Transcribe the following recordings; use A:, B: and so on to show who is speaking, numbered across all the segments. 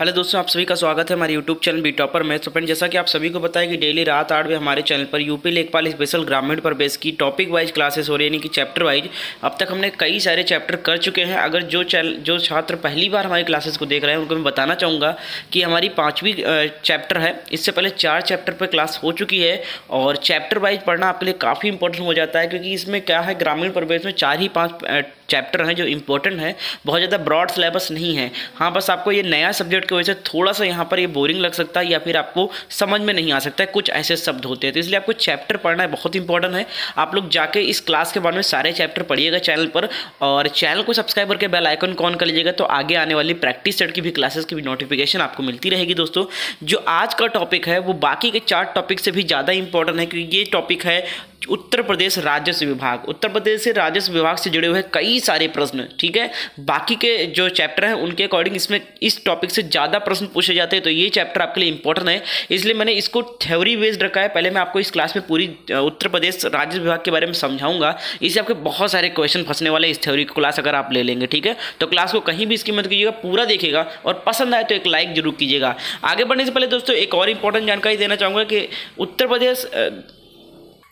A: hello दोस्तों आप सभी का स्वागत है हमारे यूट्यूब चैनल बी टॉपर में तो फ्रेंड जैसा कि आप सभी को बताया कि डेली रात आठ बजे हमारे चैनल पर यूपी लेखपाल स्पेशल ग्रामीण पर बेस की टॉपिक वाइज क्लासेस हो रही है यानी कि चैप्टर वाइज अब तक हमने कई सारे चैप्टर कर चुके हैं अगर जो चैनल जो छात्र पहली बार हमारी क्लासेस को देख रहे हैं उनको मैं बताना चाहूँगा कि हमारी पाँचवीं चैप्टर है इससे पहले चार चैप्टर पर क्लास हो चुकी है और चैप्टर वाइज पढ़ना आपके लिए काफ़ी इंपॉर्टेंट हो जाता है क्योंकि इसमें क्या है ग्रामीण प्रवेश में चार ही पाँच चैप्टर हैं जो इंपॉर्टेंट है बहुत ज़्यादा ब्रॉड सिलेबस नहीं है हाँ बस आपको ये नया सब्जेक्ट की वजह से थोड़ा सा यहाँ पर ये बोरिंग लग सकता है या फिर आपको समझ में नहीं आ सकता है कुछ ऐसे शब्द होते हैं तो इसलिए आपको चैप्टर पढ़ना है बहुत इंपॉर्टेंट है आप लोग जाके इस क्लास के बारे में सारे चैप्टर पढ़िएगा चैनल पर और चैनल को सब्सक्राइब करके बेल आइकन कॉन कर लीजिएगा तो आगे आने वाली प्रैक्टिस सेट की भी क्लासेस की भी नोटिफिकेशन आपको मिलती रहेगी दोस्तों जो आज का टॉपिक है वो बाकी के चार टॉपिक से भी ज़्यादा इंपॉर्टेंट है क्योंकि ये टॉपिक है उत्तर प्रदेश राजस्व विभाग उत्तर प्रदेश से राजस्व विभाग से जुड़े हुए कई सारे प्रश्न ठीक है बाकी के जो चैप्टर हैं उनके अकॉर्डिंग इसमें इस टॉपिक से ज़्यादा प्रश्न पूछे जाते हैं तो ये चैप्टर आपके लिए इंपॉर्टेंट है इसलिए मैंने इसको थ्योरी बेस्ड रखा है पहले मैं आपको इस क्लास में पूरी उत्तर प्रदेश राजस्व विभाग के बारे में समझाऊंगा इससे आपके बहुत सारे क्वेश्चन फंसने वाले इस थ्योरी क्लास अगर आप ले लेंगे ठीक है तो क्लास को कहीं भी इसकी मत कीजिएगा पूरा देखिएगा और पसंद आए तो एक लाइक जरूर कीजिएगा आगे बढ़ने से पहले दोस्तों एक और इंपॉर्टेंट जानकारी देना चाहूँगा कि उत्तर प्रदेश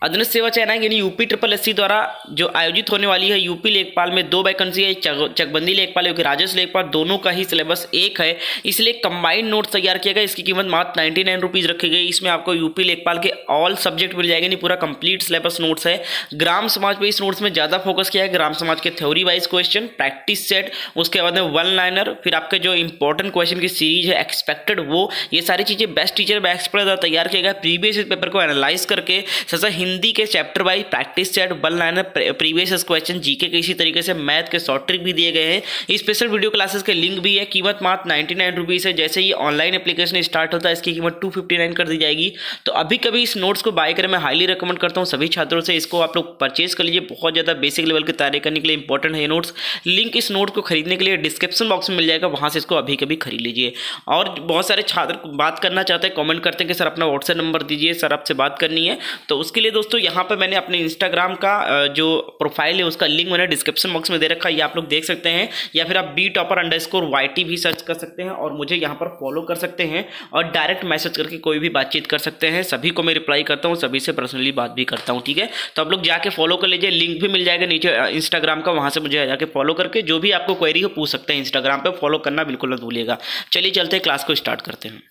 A: अधन सेवा चयना यानी यूपी ट्रिपल एस द्वारा जो आयोजित होने वाली है यूपी लेखपाल में दो वैकेंसी है चकबंदी लेखपाल क्योंकि राजस्व लेखपाल दोनों का ही सिलेबस एक है इसलिए कंबाइंड नोट्स तैयार किया गया इसकी कीमत मात्र नाइन्टी नाइन रुपीज़ रखी गई इसमें आपको यूपी लेखपाल के ऑल सब्जेक्ट मिल जाएंगे नहीं पूरा कंप्लीट सिलेबस नोट्स है ग्राम समाज पर इस नोट्स में ज़्यादा फोकस किया है ग्राम समाज के theory wise question practice set उसके बाद में वन लाइनर फिर आपके जो इंपॉर्टेंट क्वेश्चन की सीरीज है एक्सपेक्टेड वो ये सारी चीज़ें बेस्ट टीचर बेस्ट पर तैयार किया गया प्रीवियस पेपर को एनालाइज करके सजा हिंदी के chapter wise practice set one liner previous question GK के इसी तरीके से मैथ के शॉर्ट ट्रिक भी दिए गए हैं स्पेशल वीडियो क्लासेस के लिंक भी है कीमत मात्र नाइनटी नाइन रुपीज़ है जैसे ही ऑनलाइन एप्लीकेशन स्टार्ट होता है इसकी कीमत टू फिफ्टी नाइन कर दी जाएगी तो अभी कभी इस नोट्स को बाय करें मैं हाईली रिकमेंड करता हूँ सभी छात्रों से इसको आप लोग परचेज कर लीजिए बहुत ज़्यादा बेसिक लेवल की तैयारी करने के लिए इंपॉर्टेंट है ये नोट्स लिंक इस नोट को खरीदने के लिए डिस्क्रिप्शन बॉक्स में मिल जाएगा वहाँ से इसको अभी कभी खरीद लीजिए और बहुत सारे छात्र बात करना चाहते हैं कॉमेंट करते हैं कि सर अपना व्हाट्सएप नंबर दीजिए सर आपसे बात करनी है तो उसके लिए दोस्तों यहाँ पर मैंने अपने इंस्टाग्राम का जो प्रोफाइल है उसका लिंक मैंने डिस्क्रिप्शन बॉक्स में दे रखा है ये आप लोग देख सकते हैं या फिर आप B topper underscore Y भी सर्च कर सकते हैं और मुझे यहाँ पर फॉलो कर सकते हैं और डायरेक्ट मैसेज करके कोई भी बातचीत कर सकते हैं सभी को मैं रिप्लाई करता हूँ सभी से पर्सनली बात भी करता हूँ ठीक है तो आप लोग जाके फॉलो कर लीजिए लिंक भी मिल जाएगा नीचे इंस्टाग्राम का वहाँ से मुझे जाके फॉलो करके जो भी आपको क्वेरी हो पूछ सकते हैं इंस्टाग्राम पर फॉलो करना बिल्कुल ना भूलिएगा चलिए चलते क्लास को स्टार्ट करते हैं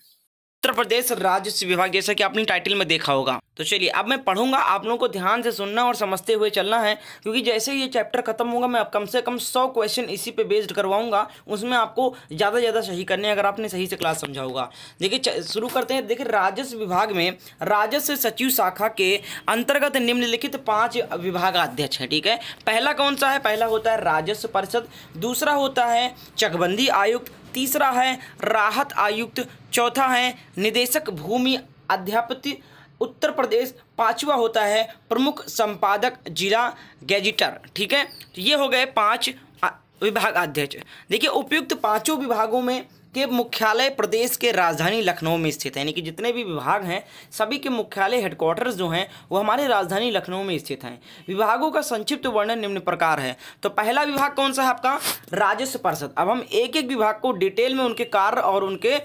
A: उत्तर प्रदेश राजस्व विभाग जैसा कि आपने टाइटल में देखा होगा तो चलिए अब मैं पढ़ूंगा आप लोगों को ध्यान से सुनना और समझते हुए चलना है क्योंकि जैसे ये चैप्टर खत्म होगा मैं कम से कम सौ क्वेश्चन इसी पे बेस्ड करवाऊंगा उसमें आपको ज़्यादा से ज़्यादा सही करने अगर आपने सही से क्लास समझा होगा देखिए शुरू करते हैं देखिए राजस्व विभाग में राजस्व सचिव शाखा के अंतर्गत निम्नलिखित पाँच विभागाध्यक्ष हैं ठीक है पहला कौन सा है पहला होता है राजस्व परिषद दूसरा होता है चकबंदी आयुक्त तीसरा है राहत आयुक्त चौथा है निदेशक भूमि अध्यापति उत्तर प्रदेश पांचवा होता है प्रमुख संपादक जिला गैजिटर ठीक है तो ये हो गए पांच विभाग अध्यक्ष देखिए उपयुक्त पांचों विभागों में के मुख्यालय प्रदेश के राजधानी लखनऊ में स्थित है यानी कि जितने भी विभाग हैं सभी के मुख्यालय हेडक्वार्टर्स जो हैं वो हमारे राजधानी लखनऊ में स्थित हैं विभागों का संक्षिप्त वर्णन निम्न प्रकार है तो पहला विभाग कौन सा है आपका राजस्व परिषद अब हम एक एक विभाग को डिटेल में उनके कार्य और उनके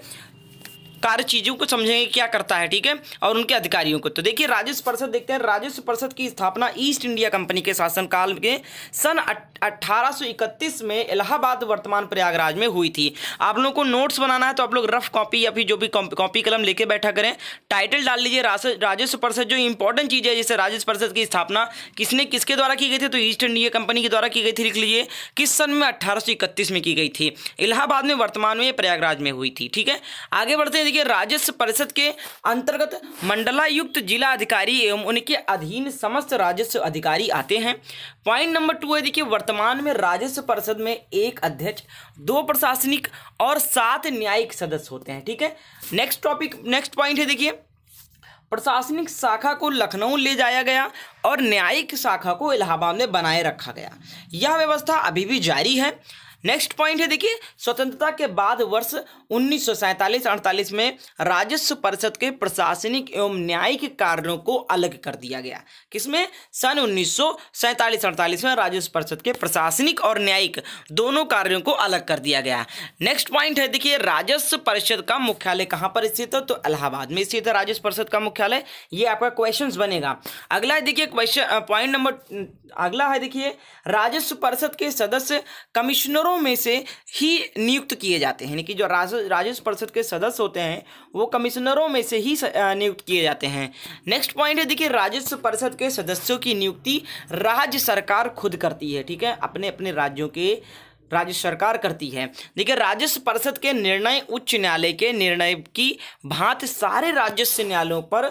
A: कार्य चीज़ों को समझेंगे क्या करता है ठीक है और उनके अधिकारियों को तो देखिए राजस्व परिषद देखते हैं राजस्व परिषद की स्थापना ईस्ट इंडिया कंपनी के शासनकाल के सन 1831 में इलाहाबाद वर्तमान प्रयागराज में हुई थी आप लोगों को नोट्स बनाना है तो आप लोग रफ कॉपी या फिर जो भी कॉपी कलम लेके बैठा करें टाइटल डाल लीजिए राजस्व परिषद जो इंपॉर्टेंट चीज़ है जैसे राजस्व परिषद की स्थापना किसने किसके द्वारा की गई थी तो ईस्ट इंडिया कंपनी के द्वारा की गई थी लिख लीजिए किस सन में अट्ठारह में की गई थी इलाहाबाद में वर्तमान में प्रयागराज में हुई थी ठीक है आगे बढ़ते हैं के राजस्व परिषद के अंतर्गत मंडलायुक्त जिला अधिकारी एवं उनके अधीन समस्त राजस्व अधिकारी आते हैं पॉइंट नंबर टू है देखिए वर्तमान में राजस्व परिषद में एक अध्यक्ष दो प्रशासनिक और सात न्यायिक सदस्य होते हैं ठीक है नेक्स्ट टॉपिक नेक्स्ट पॉइंट है देखिए प्रशासनिक शाखा को लखनऊ ले जाया गया और न्यायिक शाखा को इलाहाबाद में बनाए रखा गया यह व्यवस्था अभी भी जारी है नेक्स्ट पॉइंट है देखिए स्वतंत्रता के बाद वर्ष उन्नीस सौ में राजस्व परिषद के प्रशासनिक एवं न्यायिक कार्यों को अलग कर दिया गया किसमें सन उन्नीस सौ में राजस्व परिषद के प्रशासनिक और न्यायिक दोनों कार्यों को अलग कर दिया गया नेक्स्ट पॉइंट है देखिए राजस्व परिषद का मुख्यालय कहाँ पर स्थित है तो इलाहाबाद में स्थित है राजस्व परिषद का मुख्यालय ये आपका क्वेश्चन बनेगा अगला है देखिए क्वेश्चन पॉइंट नंबर अगला है देखिए राजस्व परिषद के सदस्य कमिश्नरों सदस्यों में से ही नियुक्त किए जाते हैं यानी कि जो राजस्व परिषद के सदस्य होते हैं वो कमिश्नरों में से ही नियुक्त किए जाते हैं नेक्स्ट पॉइंट है देखिए राजस्व परिषद के सदस्यों की नियुक्ति राज्य सरकार खुद करती है ठीक है अपने अपने राज्यों के राज्य सरकार करती है देखिए राजस्व परिषद के निर्णय उच्च न्यायालय के निर्णय की भांत सारे राजस्व न्यायालयों पर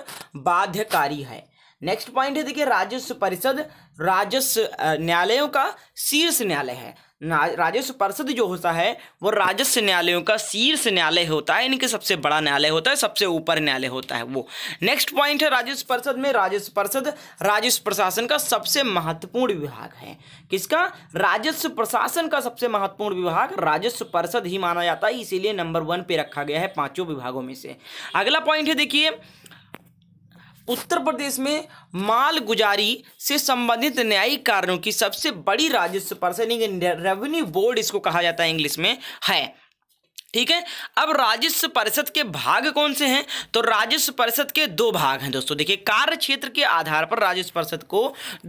A: बाध्यकारी है नेक्स्ट पॉइंट है देखिए राजस्व परिषद राजस्व न्यायालयों का शीर्ष न्यायालय है राजस्व पर्षद जो होता है वो राजस्व न्यायालयों का शीर्ष न्यायालय होता है इनके सबसे बड़ा न्यायालय होता है सबसे ऊपर न्यायालय होता है वो नेक्स्ट पॉइंट है राजस्व परिषद में राजस्व परिषद राजस्व प्रशासन का सबसे महत्वपूर्ण विभाग है किसका राजस्व प्रशासन का सबसे महत्वपूर्ण विभाग राजस्व परिषद ही माना जाता है इसीलिए नंबर वन पे रखा गया है पांचों विभागों में से अगला पॉइंट है देखिए उत्तर प्रदेश में मालगुजारी से संबंधित न्यायिक कार्यों की सबसे बड़ी राजस्व परिषद रेवेन्यू बोर्ड इसको कहा जाता है इंग्लिश में है ठीक है अब राजस्व परिषद के भाग कौन से हैं तो राजस्व परिषद के दो भाग हैं दोस्तों देखिए कार्य क्षेत्र के आधार पर राजस्व परिषद को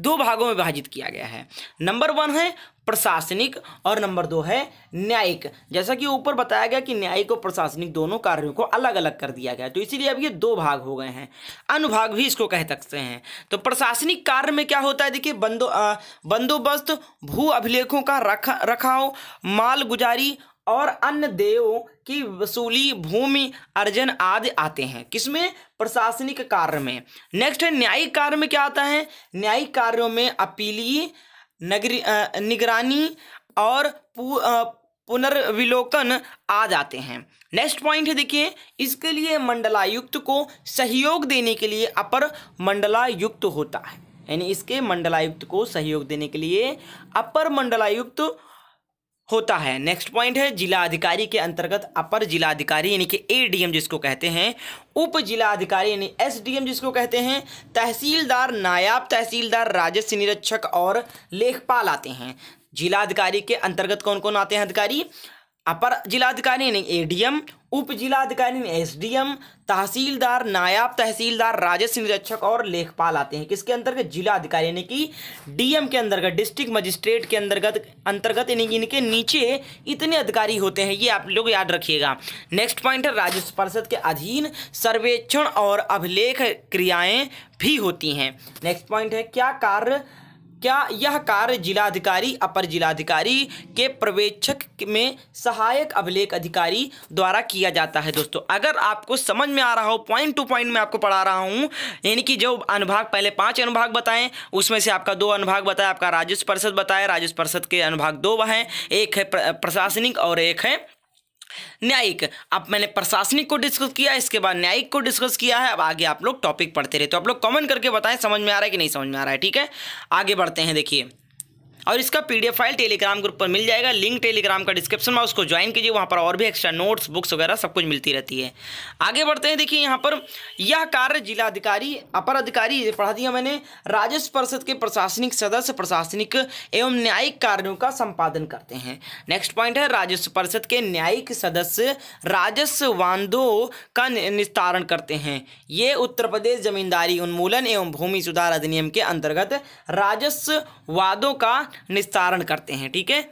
A: दो भागों में विभाजित किया गया है नंबर वन है प्रशासनिक और नंबर दो है न्यायिक जैसा कि ऊपर बताया गया कि न्यायिक और प्रशासनिक दोनों कार्यों को अलग अलग कर दिया गया तो इसीलिए अब ये दो भाग हो गए हैं अनुभाग भी इसको कह सकते हैं तो प्रशासनिक कार्य में क्या होता है देखिए बंदो बंदोबस्त भू अभिलेखों का रखा रखाव माल गुजारी और अन्य देवों की वसूली भूमि अर्जन आदि आते हैं किसमें प्रशासनिक कार्य में नेक्स्ट है न्यायिक कार्य में क्या आता है न्यायिक कार्यों में अपीली नगरी निगरानी और पू, पुनर्विलोकन आ जाते हैं नेक्स्ट पॉइंट है देखिए इसके लिए मंडलायुक्त को सहयोग देने के लिए अपर मंडलायुक्त होता है यानी इसके मंडलायुक्त को सहयोग देने के लिए अपर मंडलायुक्त होता है नेक्स्ट पॉइंट है जिला अधिकारी के अंतर्गत अपर जिला अधिकारी यानी कि एडीएम जिसको कहते हैं उप जिला अधिकारी यानी एसडीएम जिसको कहते हैं तहसीलदार नायाब तहसीलदार राजस्व निरीक्षक और लेखपाल आते हैं जिला अधिकारी के अंतर्गत कौन कौन आते हैं अधिकारी अपर जिलाधिकारी यानी एडीएम उप जिलाधिकारी यानी एसडीएम तहसीलदार नायाब तहसीलदार राजस्व निरीक्षक और लेखपाल आते हैं किसके अंतर्गत जिला अधिकारी यानी कि डीएम के अंतर्गत डिस्ट्रिक्ट मजिस्ट्रेट के अंतर्गत अंतर्गत यानी कि इनके नीचे इतने अधिकारी होते हैं ये आप लोग याद रखिएगा नेक्स्ट पॉइंट है राजस्व परिषद के अधीन सर्वेक्षण और अभिलेख क्रियाएँ भी होती हैं नेक्स्ट पॉइंट है क्या कार्य क्या यह कार्य जिलाधिकारी अपर जिलाधिकारी के प्रवेक्षक में सहायक अभिलेख अधिकारी द्वारा किया जाता है दोस्तों अगर आपको समझ में आ रहा हो पॉइंट टू पॉइंट में आपको पढ़ा रहा हूँ यानी कि जो अनुभाग पहले पांच अनुभाग बताएं उसमें से आपका दो अनुभाग बताए आपका राजस्व परिषद बताया राजस्व परिषद के अनुभाग दो हैं एक है प्रशासनिक और एक है न्यायिक अब मैंने प्रशासनिक को डिस्कस किया इसके बाद न्यायिक को डिस्कस किया है अब आगे आप लोग टॉपिक पढ़ते रहे तो आप लोग कमेंट करके बताएं समझ में आ रहा है कि नहीं समझ में आ रहा है ठीक है आगे बढ़ते हैं देखिए और इसका पीडीएफ फाइल टेलीग्राम ग्रुप पर मिल जाएगा लिंक टेलीग्राम का डिस्क्रिप्शन में उसको ज्वाइन कीजिए वहाँ पर और भी एक्स्ट्रा नोट्स बुक्स वगैरह सब कुछ मिलती रहती है आगे बढ़ते हैं देखिए यहाँ पर यह कार्य जिलाधिकारी अपर अधिकारी पढ़ा दिया मैंने राजस्व परिषद के प्रशासनिक सदस्य प्रशासनिक एवं न्यायिक कार्यों का संपादन करते हैं नेक्स्ट पॉइंट है राजस्व परिषद के न्यायिक सदस्य राजस्व वादों का निस्तारण करते हैं ये उत्तर प्रदेश जमींदारी उन्मूलन एवं भूमि सुधार अधिनियम के अंतर्गत राजस्व वादों का निस्तारण करते हैं ठीक है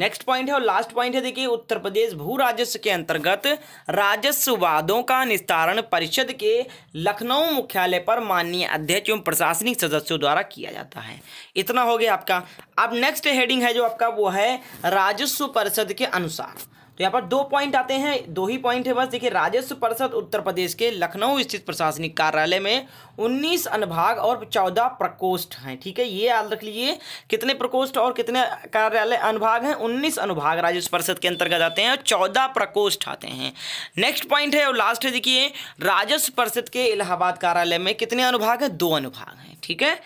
A: नेक्स्ट पॉइंट है और लास्ट पॉइंट है देखिए उत्तर प्रदेश भू राजस्व के अंतर्गत राजस्व वादों का निस्तारण परिषद के लखनऊ मुख्यालय पर माननीय अध्यक्ष एवं प्रशासनिक सदस्यों द्वारा किया जाता है इतना हो गया आपका अब नेक्स्ट हेडिंग है जो आपका वो है राजस्व परिषद के अनुसार तो यहाँ पर दो पॉइंट आते हैं दो ही पॉइंट है बस देखिए राजस्व परिषद उत्तर प्रदेश के लखनऊ स्थित प्रशासनिक कार्यालय में 19 अनुभाग और 14 प्रकोष्ठ हैं ठीक है ये याद रख लीजिए कितने प्रकोष्ठ और कितने कार्यालय अनुभाग हैं 19 अनुभाग राजस्व परिषद के अंतर्गत आते हैं और चौदह प्रकोष्ठ आते हैं नेक्स्ट पॉइंट है और लास्ट है देखिए राजस्व परिषद के इलाहाबाद कार्यालय में कितने अनुभाग हैं दो अनुभाग हैं ठीक है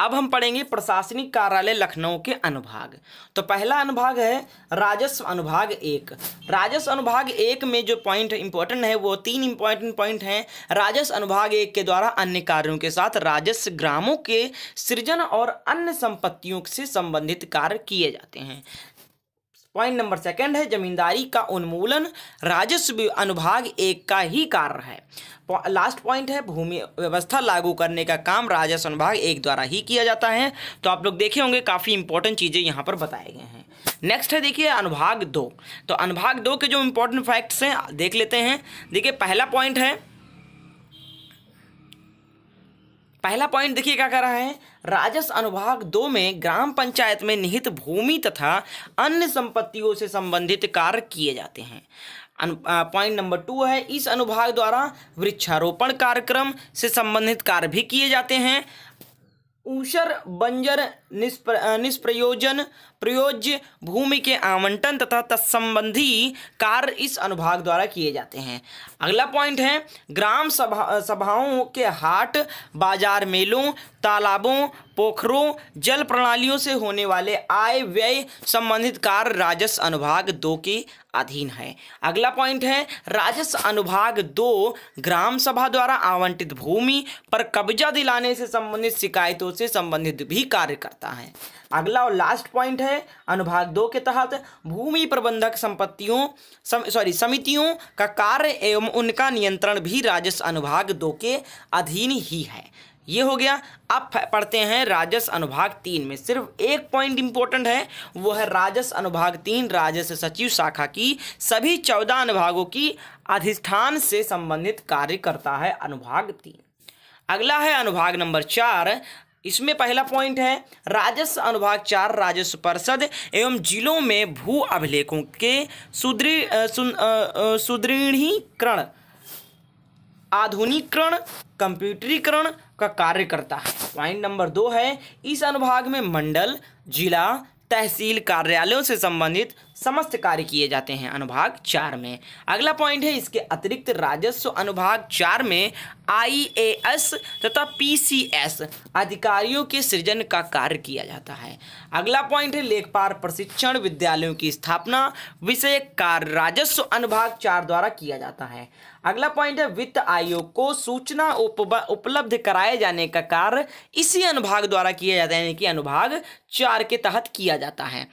A: अब हम पढ़ेंगे प्रशासनिक कार्यालय लखनऊ के अनुभाग तो पहला अनुभाग है राजस्व अनुभाग एक राजस्व अनुभाग एक में जो पॉइंट इंपॉर्टेंट है वो तीन इंपॉर्टेंट पॉइंट हैं राजस्व अनुभाग एक के द्वारा अन्य कार्यों के साथ राजस्व ग्रामों के सृजन और अन्य संपत्तियों से संबंधित कार्य किए जाते हैं पॉइंट नंबर सेकंड है जमींदारी का उन्मूलन राजस्व अनुभाग एक का ही कार्य है लास्ट पॉइंट है भूमि व्यवस्था लागू करने का काम राजस्व अनुभाग एक द्वारा ही किया जाता है तो आप लोग देखे होंगे काफ़ी इंपॉर्टेंट चीज़ें यहाँ पर बताए गए हैं नेक्स्ट है देखिए अनुभाग दो तो अनुभाग दो के जो इम्पोर्टेंट फैक्ट्स हैं देख लेते हैं देखिए पहला पॉइंट है पहला पॉइंट देखिए क्या कह रहा है राजस्व अनुभाग दो में ग्राम पंचायत में निहित भूमि तथा अन्य संपत्तियों से संबंधित कार्य किए जाते हैं पॉइंट नंबर टू है इस अनुभाग द्वारा वृक्षारोपण कार्यक्रम से संबंधित कार्य भी किए जाते हैं ऊसर बंजर निष्प्र निष्प्रयोजन प्रयोज्य भूमि के आवंटन तथा तत्संबंधी कार्य इस अनुभाग द्वारा किए जाते हैं अगला पॉइंट है ग्राम सभा सभाओं के हाट बाजार मेलों तालाबों पोखरों जल प्रणालियों से होने वाले आय व्यय संबंधित कार्य राजस्व अनुभाग दो के अधीन है अगला पॉइंट है राजस्व अनुभाग दो ग्राम सभा द्वारा आवंटित भूमि पर कब्जा दिलाने से संबंधित शिकायतों से संबंधित भी कार्य कर सकता है अगला और लास्ट पॉइंट है अनुभाग दो के तहत भूमि प्रबंधक संपत्तियों सम, सॉरी समितियों का कार्य एवं उनका नियंत्रण भी राजस्व अनुभाग दो के अधीन ही है ये हो गया अब पढ़ते हैं राजस्व अनुभाग तीन में सिर्फ एक पॉइंट इंपॉर्टेंट है वो है राजस्व अनुभाग तीन राजस्व सचिव शाखा की सभी चौदह अनुभागों की अधिष्ठान से संबंधित कार्य करता है अनुभाग तीन अगला है अनुभाग नंबर चार इसमें पहला पॉइंट है राजस्व अनुभाग चार राजस्व परिषद एवं जिलों में भू अभिलेखों के सुदृढ़ सुदृढ़ीकरण आधुनिकरण कंप्यूटरीकरण का कार्य करता है पॉइंट नंबर दो है इस अनुभाग में मंडल जिला तहसील कार्यालयों से संबंधित समस्त कार्य किए जाते हैं अनुभाग चार में अगला पॉइंट है इसके अतिरिक्त राजस्व अनुभाग चार में आईएएस तथा पीसीएस अधिकारियों के सृजन का कार्य किया जाता है अगला पॉइंट है लेखपाल प्रशिक्षण विद्यालयों की स्थापना विषय कार्य राजस्व अनुभाग चार द्वारा किया जाता है अगला पॉइंट है वित्त आयोग को सूचना उपलब्ध कराए जाने का कार्य इसी अनुभाग द्वारा किया जाता है यानी कि अनुभाग चार के तहत किया जाता है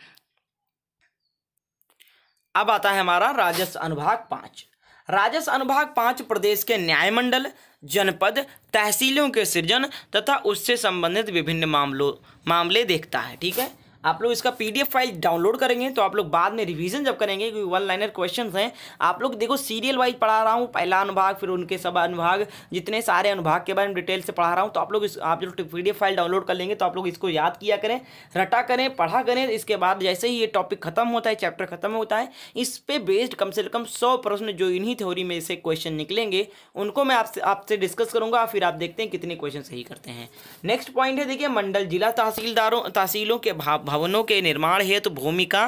A: अब आता है हमारा राजस्व अनुभाग पाँच राजस्व अनुभाग पाँच प्रदेश के न्यायमंडल जनपद तहसीलों के सृजन तथा उससे संबंधित विभिन्न मामलों मामले देखता है ठीक है आप लोग इसका पीडीएफ फाइल डाउनलोड करेंगे तो आप लोग बाद में रिवीजन जब करेंगे क्योंकि वन लाइनर क्वेश्चन हैं आप लोग देखो सीरियल वाइज पढ़ा रहा हूँ पहला अनुभाग फिर उनके सब अनुभाग जितने सारे अनुभाग के बारे में डिटेल से पढ़ा रहा हूँ तो आप लोग इस आप लोग पी फाइल डाउनलोड कर लेंगे तो आप लोग इसको याद किया करें रटा करें पढ़ा करें इसके बाद जैसे ही ये टॉपिक खत्म होता है चैप्टर खत्म होता है इस पर बेस्ड कम से कम सौ प्रश्न जो इन्हीं थ्योरी में से क्वेश्चन निकलेंगे उनको मैं आपसे आपसे डिस्कस करूँगा फिर आप देखते हैं कितने क्वेश्चन सही करते हैं नेक्स्ट पॉइंट है देखिए मंडल जिला तहसीलदारों तहसीलों के भाव भवनों के निर्माण हेतु तो भूमि का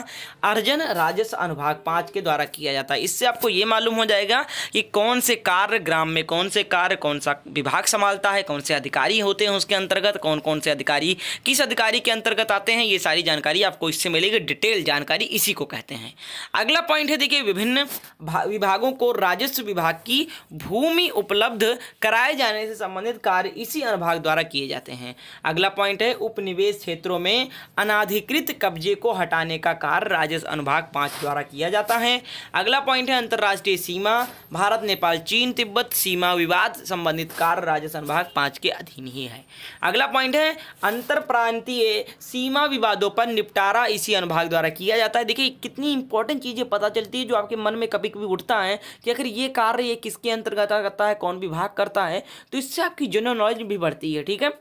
A: अर्जन राजस्व अनुभाग पाँच के द्वारा किया जाता है इससे आपको ये मालूम हो जाएगा कि कौन से कार्य ग्राम में कौन से कार्य कौन सा विभाग संभालता है कौन से अधिकारी होते हैं उसके अंतर्गत कौन कौन से अधिकारी किस अधिकारी के अंतर्गत आते हैं ये सारी जानकारी आपको इससे मिलेगी डिटेल जानकारी इसी को कहते हैं अगला पॉइंट है देखिए विभिन्न विभागों को राजस्व विभाग की भूमि उपलब्ध कराए जाने से संबंधित कार्य इसी अनुभाग द्वारा किए जाते हैं अगला पॉइंट है उपनिवेश क्षेत्रों में अनाधि अनधिकृत कब्जे को हटाने का कार्य राजस्व अनुभाग पाँच द्वारा किया जाता है अगला पॉइंट है अंतर्राष्ट्रीय सीमा भारत नेपाल चीन तिब्बत सीमा विवाद संबंधित कार्य राजस्व अनुभाग पाँच के अधीन ही है अगला पॉइंट है अंतर प्रांतीय सीमा विवादों पर निपटारा इसी अनुभाग द्वारा किया जाता है देखिए कितनी इंपॉर्टेंट चीज़ें पता चलती है जो आपके मन में कभी कभी उठता है कि आखिर ये कार्य ये किसके अंतर्गत करता है कौन विभाग करता है तो इससे आपकी जनरल नॉलेज भी बढ़ती है ठीक है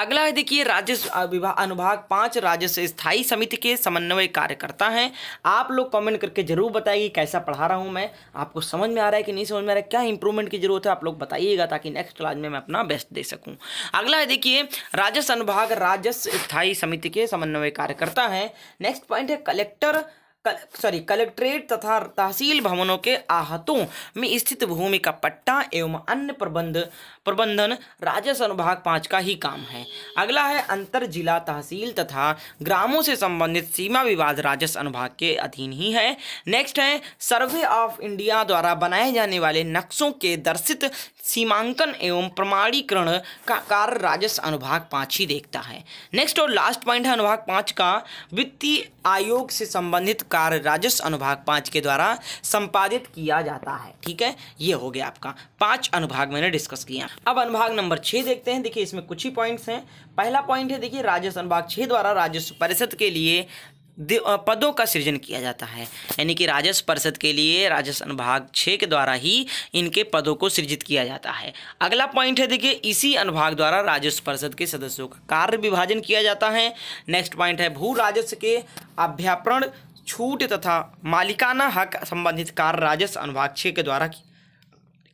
A: अगला है देखिए राज्य अनुभाग पांच राज्य स्थायी समिति के समन्वय कार्यकर्ता हैं आप लोग कमेंट करके जरूर बताइए कैसा पढ़ा रहा हूं मैं आपको समझ में आ रहा है कि नहीं समझ में आ रहा है क्या इंप्रूवमेंट की जरूरत है आप लोग बताइएगा ताकि नेक्स्ट क्लास में मैं अपना बेस्ट दे सकूं अगला है देखिए राजस्व अनुभाग राजस्व स्थायी समिति के समन्वय कार्यकर्ता है नेक्स्ट पॉइंट है कलेक्टर कल, सॉरी कलेक्ट्रेट तथा तहसील भवनों के आहतों में स्थित भूमि का पट्टा एवं अन्य प्रबंध प्रबंधन राजस्व अनुभाग पाँच का ही काम है अगला है अंतर जिला तहसील तथा ग्रामों से संबंधित सीमा विवाद राजस्व अनुभाग के अधीन ही है नेक्स्ट है सर्वे ऑफ इंडिया द्वारा बनाए जाने वाले नक्शों के दर्शित सीमांकन एवं प्रमाणीकरण का कार्य राजस्व अनुभाग पाँच ही देखता है नेक्स्ट और लास्ट पॉइंट है अनुभाग पाँच का वित्तीय आयोग से संबंधित कार्य राजस्व अनुभाग पाँच के द्वारा संपादित किया जाता है ठीक है ये हो गया आपका पांच अनुभाग मैंने डिस्कस किया अब अनुभाग नंबर छः देखते हैं देखिए इसमें कुछ ही पॉइंट्स हैं पहला पॉइंट है देखिए राजस्व अनुभाग छः द्वारा राजस्व परिषद के लिए पदों का सृजन किया जाता है यानी कि राजस्व परिषद के लिए राजस्व अनुभाग छः के द्वारा ही इनके पदों को सृजित किया जाता है अगला पॉइंट है देखिए इसी अनुभाग द्वारा राजस्व परिषद के सदस्यों का कार्य विभाजन किया जाता है नेक्स्ट पॉइंट है भू राजस्व के अभ्यापरण छूट तथा मालिकाना हक संबंधित कार्य राजस्व अनुभाग छः के द्वारा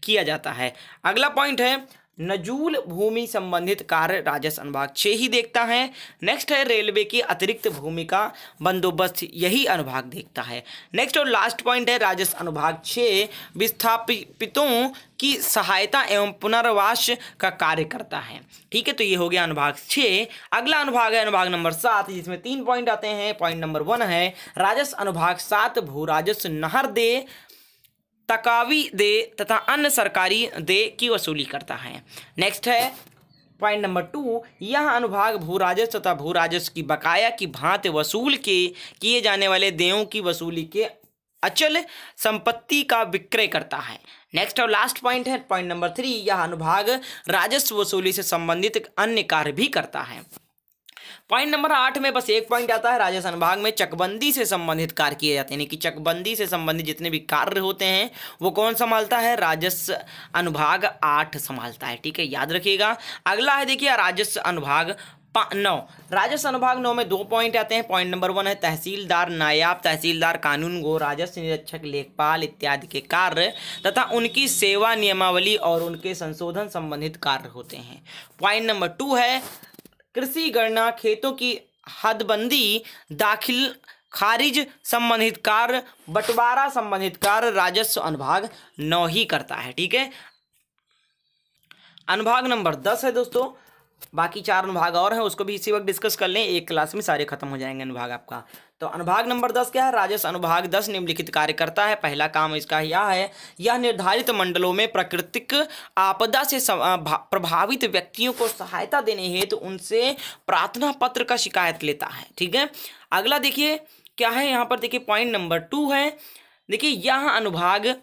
A: किया जाता है अगला पॉइंट है नजूल भूमि संबंधित कार्य राजस्व अनुभाग छः ही देखता है नेक्स्ट है रेलवे की अतिरिक्त भूमि का बंदोबस्त यही अनुभाग देखता है नेक्स्ट और लास्ट पॉइंट है राजस्व अनुभाग छः विस्थापितों की सहायता एवं पुनर्वास का कार्य करता है ठीक है तो ये हो गया अनुभाग छः अगला अनुभाग है अनुभाग नंबर सात जिसमें तीन पॉइंट आते हैं पॉइंट नंबर वन है राजस्व अनुभाग सात भू राजस्व नहर दे तकावी दे तथा अन्य सरकारी दे की वसूली करता है नेक्स्ट है पॉइंट नंबर टू यह अनुभाग भू राजस्व तथा भू राजस्व की बकाया की भांति वसूल के किए जाने वाले देयों की वसूली के अचल संपत्ति का विक्रय करता है नेक्स्ट और लास्ट पॉइंट है पॉइंट नंबर थ्री यह अनुभाग राजस्व वसूली से संबंधित अन्य कार्य भी करता है पॉइंट नंबर आठ में बस एक पॉइंट आता है राजस्व अनुभाग में चकबंदी से संबंधित कार्य किए जाते हैं यानी कि चकबंदी से संबंधित जितने भी कार्य होते हैं वो कौन संभालता है राजस्व अनुभाग आठ संभालता है ठीक है याद रखिएगा अगला है देखिए राजस्व अनुभाग नौ राजस्व अनुभाग नौ में दो पॉइंट आते हैं पॉइंट नंबर वन है तहसीलदार नायाब तहसीलदार कानून गो राजस्व निरीक्षक लेखपाल इत्यादि के कार्य तथा उनकी सेवा नियमावली और उनके संशोधन संबंधित कार्य होते हैं पॉइंट नंबर टू है कृषि गणना खेतों की हदबंदी दाखिल खारिज संबंधित कार्य बंटवारा संबंधित कार्य राजस्व अनुभाग नौ ही करता है ठीक है अनुभाग नंबर दस है दोस्तों बाकी चार अनुभाग और हैं उसको भी इसी वक्त डिस्कस कर लें एक क्लास में सारे खत्म हो जाएंगे अनुभाग आपका तो अनुभाग नंबर दस क्या है राजस्व अनुभाग दस निम्नलिखित कार्य करता है पहला काम इसका यह है यह निर्धारित मंडलों में प्राकृतिक आपदा से प्रभावित व्यक्तियों को सहायता देने हेतु तो उनसे प्रार्थना पत्र का शिकायत लेता है ठीक है अगला देखिए क्या है यहाँ पर देखिए पॉइंट नंबर टू है देखिए यह अनुभाग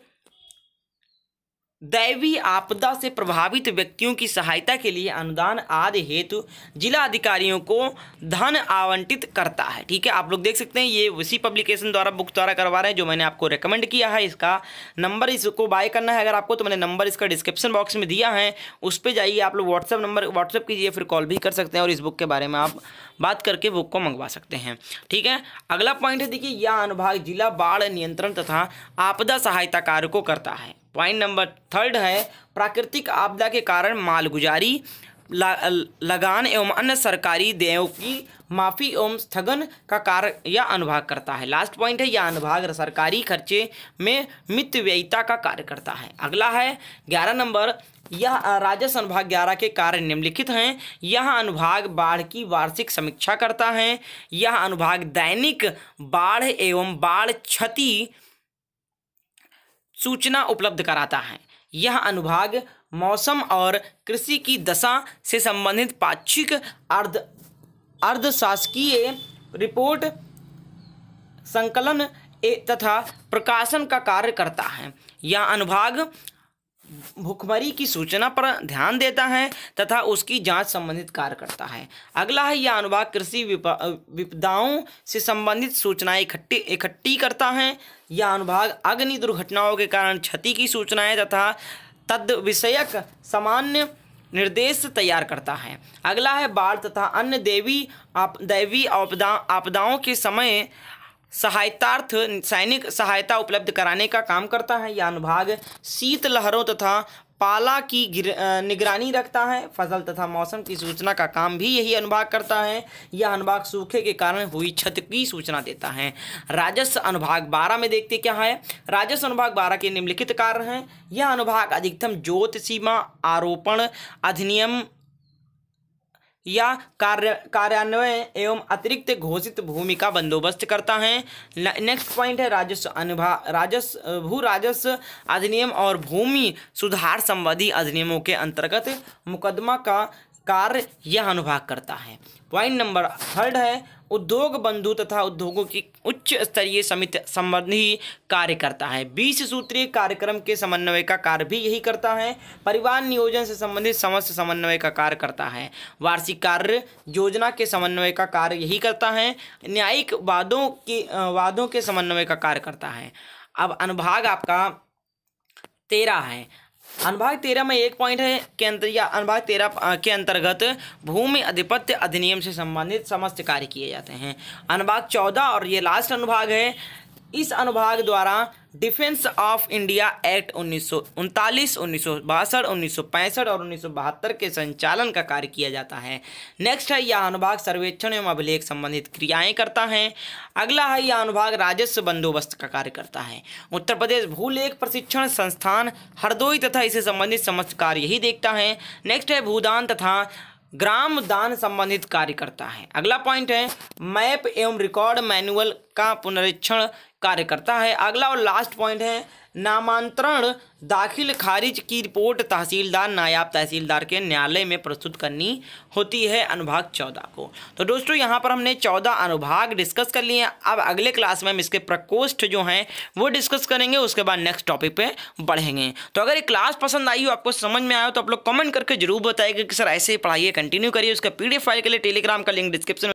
A: दैवी आपदा से प्रभावित व्यक्तियों की सहायता के लिए अनुदान आदि हेतु जिला अधिकारियों को धन आवंटित करता है ठीक है आप लोग देख सकते हैं ये उसी पब्लिकेशन द्वारा बुक द्वारा करवा रहे हैं जो मैंने आपको रेकमेंड किया है इसका नंबर इसको बाय करना है अगर आपको तो मैंने नंबर इसका डिस्क्रिप्शन बॉक्स में दिया है उस पर जाइए आप लोग व्हाट्सअप नंबर व्हाट्सअप कीजिए फिर कॉल भी कर सकते हैं और इस बुक के बारे में आप बात करके बुक को मंगवा सकते हैं ठीक है अगला पॉइंट है देखिए यह अनुभाग जिला बाढ़ नियंत्रण तथा आपदा सहायता कार्य को करता है पॉइंट नंबर थर्ड है प्राकृतिक आपदा के कारण मालगुजारी लगान एवं अन्य सरकारी देयों की माफ़ी एवं स्थगन का कार्य या अनुभाग करता है लास्ट पॉइंट है यह अनुभाग सरकारी खर्चे में मित व्ययिता का कार्य करता है अगला है ग्यारह नंबर यह राजस्व अनुभाग ग्यारह के कार्य निम्नलिखित हैं यह अनुभाग बाढ़ की वार्षिक समीक्षा करता है यह अनुभाग दैनिक बाढ़ एवं बाढ़ क्षति सूचना उपलब्ध कराता है यह अनुभाग मौसम और कृषि की दशा से संबंधित पाक्षिक अर्ध अर्धशासकीय रिपोर्ट संकलन तथा प्रकाशन का कार्य करता है यह अनुभाग भुखमरी की सूचना पर ध्यान देता है तथा उसकी जांच संबंधित कार्य करता है अगला है यह अनुभाग कृषि विपदाओं से संबंधित सूचनाएं इकट्ठी इकट्ठी करता है यह अनुभाग अग्नि दुर्घटनाओं के कारण क्षति की सूचनाएं तथा तद विषयक सामान्य निर्देश तैयार करता है अगला है बाढ़ तथा अन्य देवी आप दैवी आपदा आपदाओं के समय सहायतार्थ सैनिक सहायता उपलब्ध कराने का काम करता है यह अनुभाग शीत लहरों तथा पाला की निगरानी रखता है फसल तथा मौसम की सूचना का काम भी यही अनुभाग करता है यह अनुभाग सूखे के कारण हुई क्षति की सूचना देता है राजस्व अनुभाग बारह में देखते क्या है राजस्व अनुभाग बारह के निम्नलिखित कार्य हैं यह अनुभाग अधिकतम ज्योत सीमा आरोपण अधिनियम या कार्य कार्यान्वयन एवं अतिरिक्त घोषित भूमि का बंदोबस्त करता है नेक्स्ट पॉइंट है राजस्व अनुभा राजस्व भू राजस्व अधिनियम और भूमि सुधार संबंधी अधिनियमों के अंतर्गत मुकदमा का कार्य यह अनुभाग करता है पॉइंट नंबर थर्ड है उद्योग बंधु तथा उद्योगों की उच्च स्तरीय समिति संबंधी कार्य करता है बीस सूत्रीय कार्यक्रम के समन्वय का कार्य भी यही करता है परिवहन नियोजन से संबंधित समस्त समन्वय का कार्य करता है वार्षिक कार्य योजना के समन्वय का कार्य यही करता है न्यायिक वादों के वादों के समन्वय का कार्य करता है अब अनुभाग आपका तेरह है अनुभाग तेरह में एक पॉइंट है के अंतर या अनुभाग तेरह के अंतर्गत भूमि अधिपत्य अधिनियम से संबंधित समस्त कार्य किए जाते हैं अनुभाग चौदह और ये लास्ट अनुभाग है इस अनुभाग द्वारा डिफेंस ऑफ इंडिया एक्ट उन्नीस सौ उनतालीस उन्नीस सौ बासठ उन्नीस सौ पैंसठ और उन्नीस सौ बहत्तर के संचालन का कार्य किया जाता है नेक्स्ट है यह अनुभाग सर्वेक्षण एवं अभिलेख संबंधित क्रियाएं करता है अगला है यह अनुभाग राजस्व बंदोबस्त का कार्य करता है उत्तर प्रदेश भूलेख प्रशिक्षण संस्थान हरदोई तथा इससे संबंधित समस्त कार्य यही देखता है नेक्स्ट है भूदान तथा ग्राम दान संबंधित कार्य करता है अगला पॉइंट है मैप एवं रिकॉर्ड मैनुअल का पुनरीक्षण कार्य करता है अगला और लास्ट पॉइंट है नामांतरण दाखिल खारिज की रिपोर्ट तहसीलदार नायाब तहसीलदार के न्यायालय में प्रस्तुत करनी होती है अनुभाग चौदह को तो दोस्तों यहाँ पर हमने चौदह अनुभाग डिस्कस कर लिए अब अगले क्लास में हम इसके प्रकोष्ठ जो हैं वो डिस्कस करेंगे उसके बाद नेक्स्ट टॉपिक पे बढ़ेंगे तो अगर ये क्लास पसंद आई हो आपको समझ में आए तो आप लोग कमेंट करके जरूर बताएगा कि सर ऐसे ही पढ़ाइए कंटिन्यू करिए उसका पी फाइल के लिए टेलीग्राम का लिंक डिस्क्रिप्शन